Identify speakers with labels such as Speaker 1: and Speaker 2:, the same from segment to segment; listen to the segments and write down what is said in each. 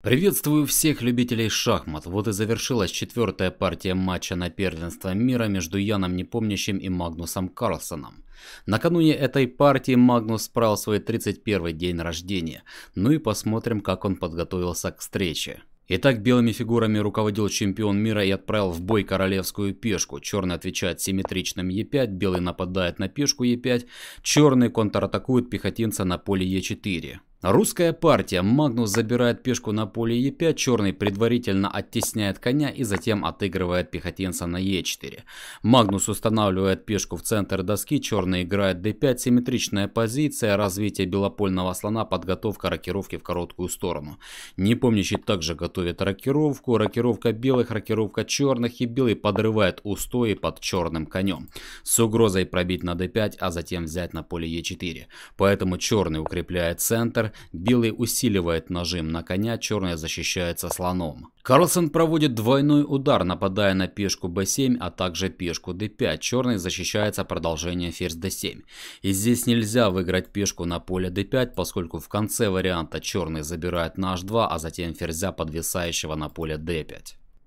Speaker 1: Приветствую всех любителей шахмат. Вот и завершилась четвертая партия матча на первенство мира между Яном Непомнящим и Магнусом Карлсоном. Накануне этой партии Магнус справил свой 31 день рождения. Ну и посмотрим, как он подготовился к встрече. Итак, белыми фигурами руководил чемпион мира и отправил в бой королевскую пешку. Черный отвечает симметричным Е5, белый нападает на пешку Е5, черный контратакует пехотинца на поле Е4. Русская партия. Магнус забирает пешку на поле Е5, черный предварительно оттесняет коня и затем отыгрывает пехотинца на Е4. Магнус устанавливает пешку в центр доски, черный играет d5, симметричная позиция, развитие белопольного слона, подготовка рокировки в короткую сторону. Непомнящий также готовит рокировку, рокировка белых, рокировка черных и белый подрывает устои под черным конем. С угрозой пробить на d5, а затем взять на поле Е4. Поэтому черный укрепляет центр, белый усиливает нажим на коня, черный защищается слоном. Карлсон проводит двойной удар, нападая на пешку b7, а также пешку d5. Черный защищается продолжением ферзь d7. И здесь нельзя выиграть пешку на поле d5, поскольку в конце варианта черный забирает на h2, а затем ферзя подвисающего на поле d5.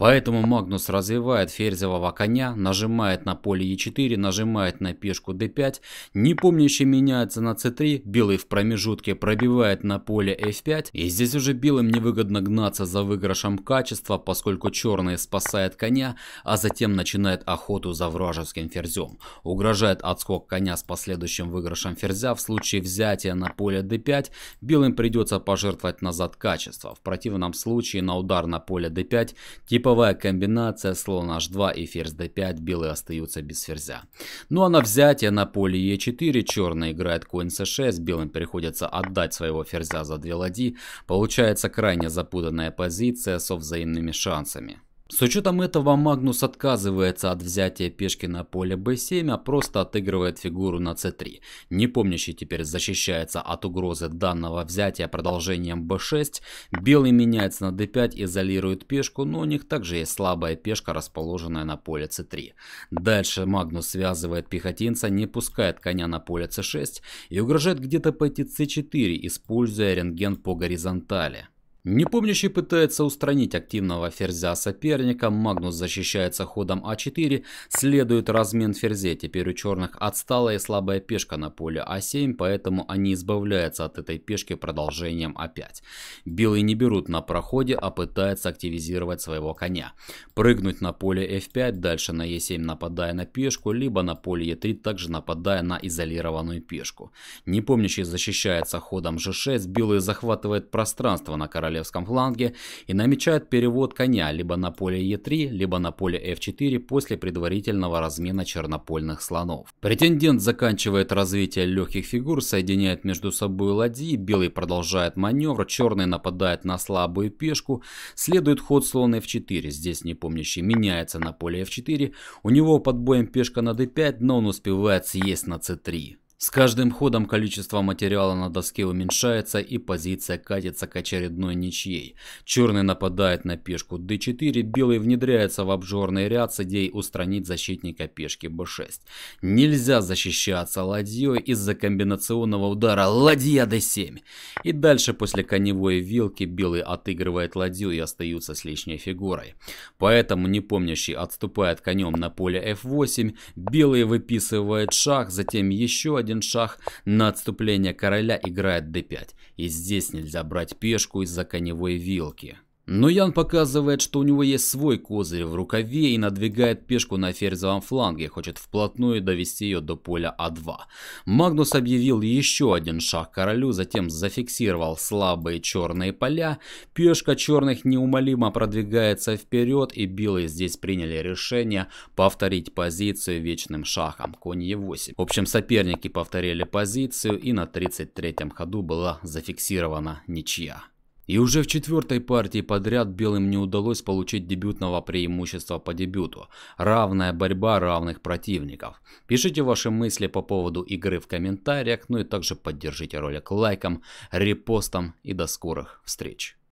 Speaker 1: Поэтому Магнус развивает ферзевого коня, нажимает на поле e4, нажимает на пешку d5, не помнящий меняется на c3, белый в промежутке пробивает на поле f5, и здесь уже белым невыгодно гнаться за выигрышем качества, поскольку черный спасает коня, а затем начинает охоту за вражеским ферзем. Угрожает отскок коня с последующим выигрышем ферзя, в случае взятия на поле d5, белым придется пожертвовать назад качество, в противном случае на удар на поле d5 типа Типовая комбинация слон h2 и ферзь d5, белые остаются без ферзя. Ну а на взятие на поле e4 черный играет конь c6, белым приходится отдать своего ферзя за две ладьи. Получается крайне запутанная позиция со взаимными шансами. С учетом этого Магнус отказывается от взятия пешки на поле b7, а просто отыгрывает фигуру на c3. Не помнящий теперь защищается от угрозы данного взятия продолжением b6. Белый меняется на d5, изолирует пешку, но у них также есть слабая пешка, расположенная на поле c3. Дальше Магнус связывает пехотинца, не пускает коня на поле c6 и угрожает где-то пойти c4, используя рентген по горизонтали. Непомнящий пытается устранить активного ферзя соперника, Магнус защищается ходом А4, следует размен ферзей, теперь у черных отстала и слабая пешка на поле А7, поэтому они избавляются от этой пешки продолжением А5. Белые не берут на проходе, а пытаются активизировать своего коня. Прыгнуть на поле F5, дальше на E7 нападая на пешку, либо на поле E3 также нападая на изолированную пешку. Непомнящий защищается ходом G6, белые захватывают пространство на короле королевском фланге и намечает перевод коня либо на поле Е3, либо на поле F4 после предварительного размена чернопольных слонов. Претендент заканчивает развитие легких фигур, соединяет между собой ладьи, белый продолжает маневр, черный нападает на слабую пешку, следует ход слон F4, здесь не помнящий меняется на поле F4, у него под боем пешка на D5, э но он успевает съесть на C3. С каждым ходом количество материала на доске уменьшается и позиция катится к очередной ничьей. Черный нападает на пешку d4, белый внедряется в обжорный ряд с идеей устранить защитника пешки b6. Нельзя защищаться ладьей из-за комбинационного удара ладья d7. И дальше после коневой вилки белый отыгрывает ладью и остаются с лишней фигурой. Поэтому непомнящий отступает конем на поле f8, белый выписывает шаг, затем еще один один шах, на отступление короля играет d5, и здесь нельзя брать пешку из-за коневой вилки. Но Ян показывает, что у него есть свой козырь в рукаве и надвигает пешку на ферзевом фланге, хочет вплотную довести ее до поля А2. Магнус объявил еще один шаг королю, затем зафиксировал слабые черные поля. Пешка черных неумолимо продвигается вперед и белые здесь приняли решение повторить позицию вечным шахом, конь Е8. В общем, соперники повторили позицию и на 33 ходу была зафиксирована ничья. И уже в четвертой партии подряд белым не удалось получить дебютного преимущества по дебюту. Равная борьба равных противников. Пишите ваши мысли по поводу игры в комментариях, ну и также поддержите ролик лайком, репостом и до скорых встреч.